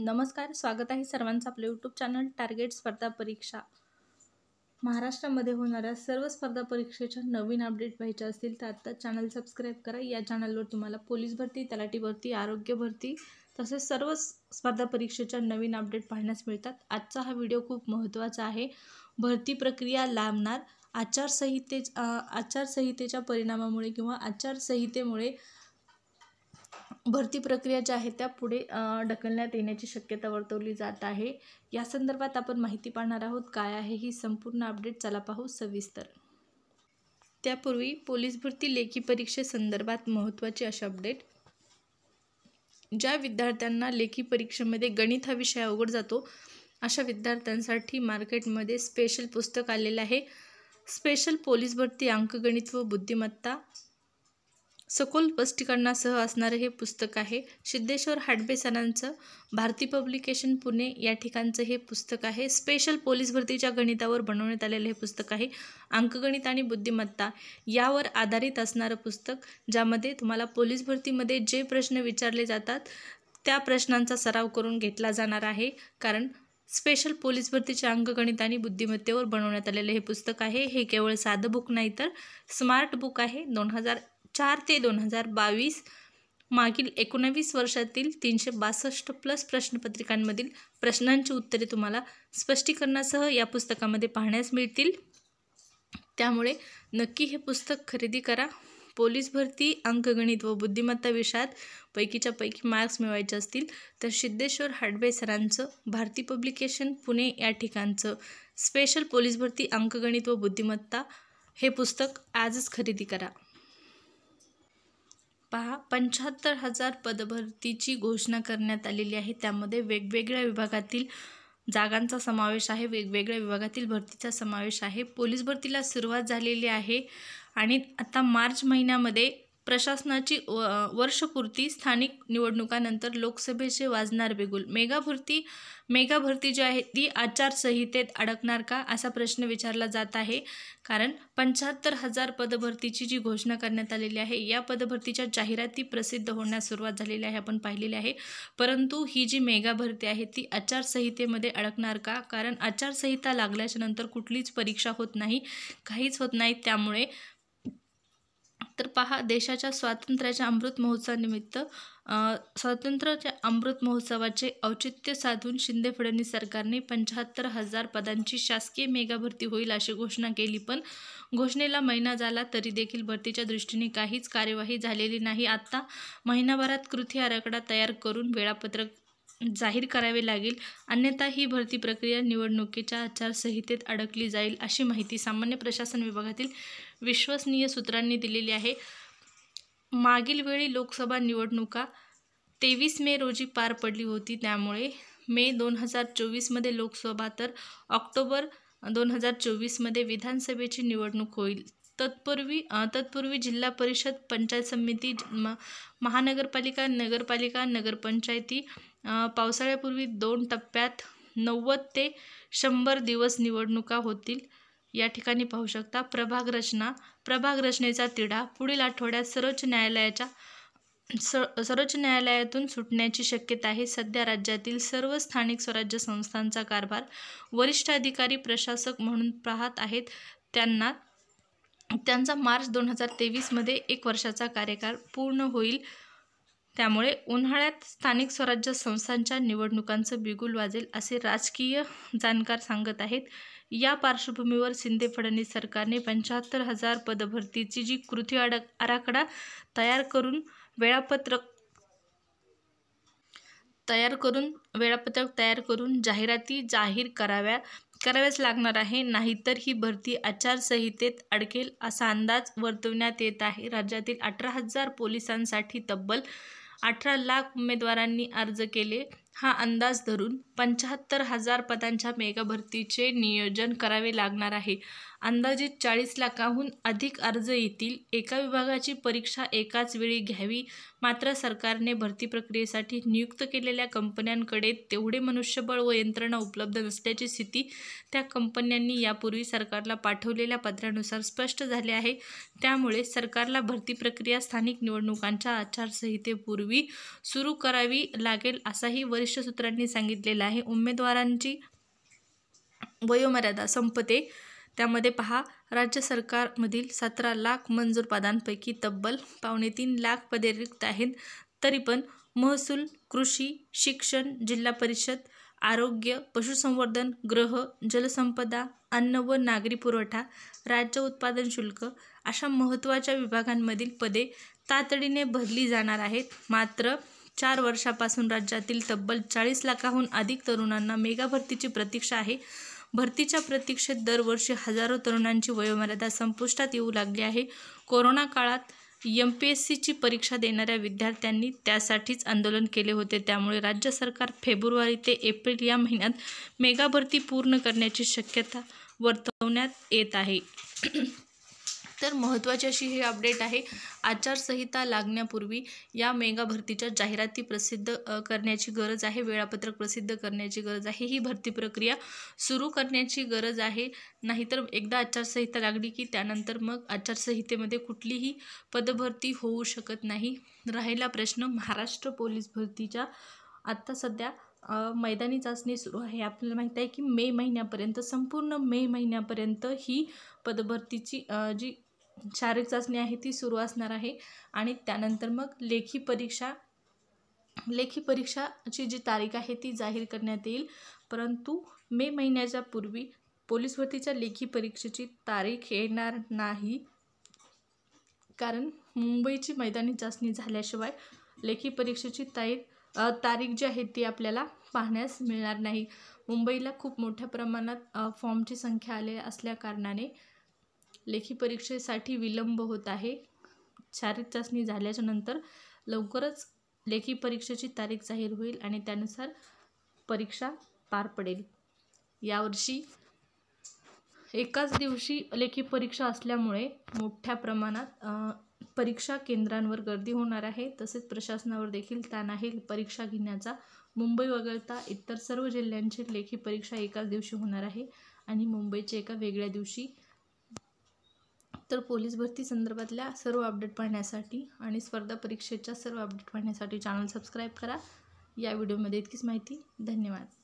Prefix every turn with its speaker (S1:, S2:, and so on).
S1: नमस्कार स्वागत आहे सर्वांचं आपलं यूट्यूब चॅनल टार्गेट स्पर्धा परीक्षा महाराष्ट्रामध्ये होणाऱ्या सर्व स्पर्धा परीक्षेच्या नवीन अपडेट पाहिजे असतील तर आत्ता चॅनल सबस्क्राईब करा या चॅनलवर तुम्हाला पोलीस भरती तलाठी भरती आरोग्य भरती तसेच सर्व स्पर्धा परीक्षेच्या नवीन अपडेट पाहण्यास मिळतात आजचा हा व्हिडिओ खूप महत्त्वाचा आहे भरती प्रक्रिया लांबणार आचारसंहिते आचारसंहितेच्या परिणामामुळे किंवा आचारसंहितेमुळे भरती प्रक्रिया ज्या आहेत त्या पुढे ढकलण्यात येण्याची शक्यता वर्तवली जात आहे या संदर्भात आपण माहिती पाहणार आहोत काय आहे ही संपूर्ण अपडेट चला पाहू सविस्तर त्यापूर्वी पोलीस भरती लेखी परीक्षेसंदर्भात महत्त्वाची अशा अपडेट ज्या विद्यार्थ्यांना लेखी परीक्षेमध्ये गणित हा विषय अवघड जातो अशा विद्यार्थ्यांसाठी मार्केटमध्ये स्पेशल पुस्तक आलेलं आहे स्पेशल पोलीस भरती अंकगणित व बुद्धिमत्ता सखोल स्पष्टीकरणासह असणारं हे पुस्तक आहे सिद्धेश्वर हाडबे सरांचं भारती पब्लिकेशन पुणे या ठिकाणचं हे पुस्तक आहे स्पेशल पोलीस भरतीच्या गणितावर बनवण्यात आलेलं हे पुस्तक आहे अंकगणित आणि बुद्धिमत्ता यावर आधारित असणारं पुस्तक ज्यामध्ये तुम्हाला पोलीस भरतीमध्ये जे प्रश्न विचारले जातात त्या प्रश्नांचा सराव करून घेतला जाणार आहे कारण स्पेशल पोलीस भरतीच्या अंकगणित आणि बुद्धिमत्तेवर बनवण्यात आलेलं हे पुस्तक आहे हे केवळ साधं बुक नाही तर स्मार्ट बुक आहे दोन हजार चार ते दोन हजार बावीस मागील एकोणावीस वर्षातील तीनशे बासष्ट प्लस प्रश्नपत्रिकांमधील प्रश्नांची उत्तरे तुम्हाला स्पष्टीकरणासह या पुस्तकामध्ये पाहण्यास मिळतील त्यामुळे नक्की हे पुस्तक खरेदी करा पोलीस भरती अंकगणित व बुद्धिमत्ता विषयात पैकीच्या पैकी मार्क्स मिळवायचे असतील तर सिद्धेश्वर हाडबे सरांचं भारती पब्लिकेशन पुणे या ठिकाणचं स्पेशल पोलीस भरती अंकगणित व बुद्धिमत्ता हे पुस्तक आजच खरेदी करा पहा पंच्याहत्तर हजार पदभरतीची घोषणा करण्यात आलेली आहे त्यामध्ये वेगवेगळ्या विभागातील जागांचा समावेश आहे वेगवेगळ्या विभागातील भरतीचा समावेश आहे पोलीस भरतीला सुरुवात झालेली आहे आणि आता मार्च महिन्यामध्ये प्रशासनाची व वर्षपूर्ती स्थानिक निवडणुकानंतर लोकसभेचे वाजणार बिगुल मेगा भरती मेगा भरती जी आहे ती आचारसंहितेत अडकणार का असा प्रश्न विचारला जात आहे कारण पंच्याहत्तर हजार पदभरतीची जी घोषणा करण्यात आलेली आहे या पदभरतीच्या जाहिराती प्रसिद्ध होण्यास सुरुवात झालेली आहे आपण पाहिलेली आहे परंतु ही जी मेगा भरती आहे ती आचारसंहितेमध्ये अडकणार का कारण आचारसंहिता लागल्याच्यानंतर कुठलीच परीक्षा होत नाही काहीच होत नाही त्यामुळे तर पहा देशाच्या स्वातंत्र्याच्या अमृत महोत्सवानिमित्त स्वातंत्र्याच्या अमृत महोत्सवाचे औचित्य साधून शिंदे फडणवीस सरकारने पंच्याहत्तर हजार पदांची शासकीय मेगा भरती होईल अशी घोषणा केली पण घोषणेला महिना झाला तरी देखील भरतीच्या दृष्टीने काहीच कार्यवाही झालेली नाही आत्ता महिनाभरात कृती आराखडा तयार करून वेळापत्रक जाहीर करावे लागेल अन्यथा ही भरती प्रक्रिया निवडणुकीच्या आचारसंहितेत अडकली जाईल अशी माहिती सामान्य प्रशासन विभागातील विश्वसनीय सूत्रांनी दिलेली आहे मागील वेळी लोकसभा निवडणुका तेवीस मे रोजी पार पडली होती त्यामुळे मे दोन हजार चोवीसमध्ये लोकसभा तर ऑक्टोबर दोन हजार चोवीसमध्ये विधानसभेची निवडणूक होईल तत्पूर्वी तत्पूर्वी जिल्हा परिषद पंचायत समिती महानगरपालिका नगरपालिका नगरपंचायती पावसाळ्यापूर्वी दोन टप्प्यात नव्वद ते शंभर दिवस निवडणुका होतील या ठिकाणी पाहू शकता प्रभाग रचना प्रभाग रचनेचा तिढा पुढील आठवड्यात सर्वोच्च न्यायालयाच्या स सर्वोच्च न्यायालयातून सुटण्याची शक्यता आहे सध्या राज्यातील सर्व स्थानिक स्वराज्य संस्थांचा कारभार वरिष्ठ अधिकारी प्रशासक म्हणून पाहत आहेत त्यांना त्यांचा मार्च दोन हजार तेवीसमध्ये एक वर्षाचा कार्यकाळ पूर्ण होईल त्यामुळे उन्हाळ्यात स्थानिक स्वराज्य संस्थांच्या निवडणुकांचं बिगुल वाजेल असे राजकीय जाणकार सांगत आहेत या पार्श्वभूमीवर शिंदे फडणवीस सरकारने पंच्याहत्तर हजार पदभरतीची जी कृती आराखडा तयार करून वेळापत्रक तयार करून वेळापत्रक तयार करून जाहिराती जाहीर कराव्या कराव्याच लागणार आहे नाहीतर ही भरती आचारसंहितेत अडकेल असा अंदाज वर्तवण्यात येत आहे राज्यातील अठरा हजार पोलिसांसाठी तब्बल अठरा लाख उमेदवारांनी अर्ज केले हा अंदाज धरून पंचाहत्तर हजार पदांच्या मेगा भरतीचे नियोजन करावे लागणार आहे अंदाजित चाळीस लाखाहून अधिक अर्ज येतील एका विभागाची परीक्षा एकाच वेळी घ्यावी मात्र सरकारने भरती प्रक्रियेसाठी नियुक्त केलेल्या कंपन्यांकडे तेवढे मनुष्यबळ व यंत्रणा उपलब्ध नसल्याची स्थिती त्या कंपन्यांनी यापूर्वी सरकारला पाठवलेल्या पत्रानुसार स्पष्ट झाले आहे त्यामुळे सरकारला भरती प्रक्रिया स्थानिक निवडणुकांच्या आचारसंहितेपूर्वी सुरू करावी लागेल असाही वरिष्ठ सूत्रांनी सांगितलेला आहे उमेदवारांची वयोमर्यादा संपते त्यामध्ये पहा राज्य सरकारमधील सतरा लाख मंजूर पदांपैकी तब्बल पावणे तीन लाख पदे रिक्त आहेत तरी पण महसूल कृषी शिक्षण जिल्हा परिषद आरोग्य पशुसंवर्धन ग्रह जलसंपदा अन्न व नागरी पुरवठा राज्य उत्पादन शुल्क अशा महत्त्वाच्या विभागांमधील पदे तातडीने भरली जाणार आहेत मात्र चार वर्षापासून राज्यातील तब्बल चाळीस लाखाहून अधिक तरुणांना मेगा भरतीची प्रतीक्षा आहे भरतीच्या प्रतीक्षेत दरवर्षी हजारो तरुणांची वयोमर्यादा संपुष्टात येऊ लागली आहे कोरोना काळात एम पी एस सीची परीक्षा देणाऱ्या विद्यार्थ्यांनी त्यासाठीच आंदोलन केले होते त्यामुळे राज्य सरकार फेब्रुवारी ते एप्रिल या महिन्यात मेगा भरती पूर्ण करण्याची शक्यता वर्तवण्यात येत आहे तर महत्त्वाची अशी ही अपडेट आहे आचारसंहिता लागण्यापूर्वी या मेगा भरतीच्या जाहिराती प्रसिद्ध करण्याची गरज आहे वेळापत्रक प्रसिद्ध करण्याची गरज आहे ही भरती प्रक्रिया सुरू करण्याची गरज आहे नाहीतर एकदा आचारसंहिता लागली की त्यानंतर मग आचारसंहितेमध्ये कुठलीही पदभरती होऊ शकत नाही राहिला प्रश्न महाराष्ट्र पोलीस भरतीच्या आत्ता सध्या मैदानी चाचणी सुरू आहे आपल्याला माहीत आहे की मे महिन्यापर्यंत संपूर्ण मे महिन्यापर्यंत ही पदभरतीची जी शारीरिक चाचणी आहे ती सुरू असणार आहे आणि त्यानंतर मग लेखी परीक्षा लेखी परीक्षाची जी तारीख आहे ती जाहीर करण्यात येईल परंतु मे महिन्याच्या पूर्वी पोलीस भरतीच्या लेखी परीक्षेची तारीख येणार नाही कारण मुंबईची मैदानी चाचणी झाल्याशिवाय लेखी परीक्षेची तारीख तारीख जी आहे ती आपल्याला पाहण्यास मिळणार नाही मुंबईला खूप मोठ्या प्रमाणात फॉर्मची संख्या आले असल्याकारणाने लेखी परीक्षेसाठी विलंब होत आहे शारीरिक चाचणी झाल्याच्या नंतर लवकरच लेखी परीक्षेची तारीख जाहीर होईल आणि त्यानुसार परीक्षा पार पडेल यावर्षी एकाच दिवशी लेखी परीक्षा असल्यामुळे मोठ्या प्रमाणात परीक्षा केंद्रांवर गर्दी होणार आहे तसेच प्रशासनावर देखील ताण आहे परीक्षा घेण्याचा मुंबई वगळता इतर सर्व जिल्ह्यांची लेखी परीक्षा एकाच दिवशी होणार आहे आणि मुंबईच्या एका वेगळ्या दिवशी तर पोलीस भरती संदर्भातल्या सर्व अपडेट पाहण्यासाठी आणि स्पर्धा परीक्षेच्या सर्व अपडेट पाहण्यासाठी चॅनल सबस्क्राईब करा या व्हिडिओमध्ये इतकीच माहिती धन्यवाद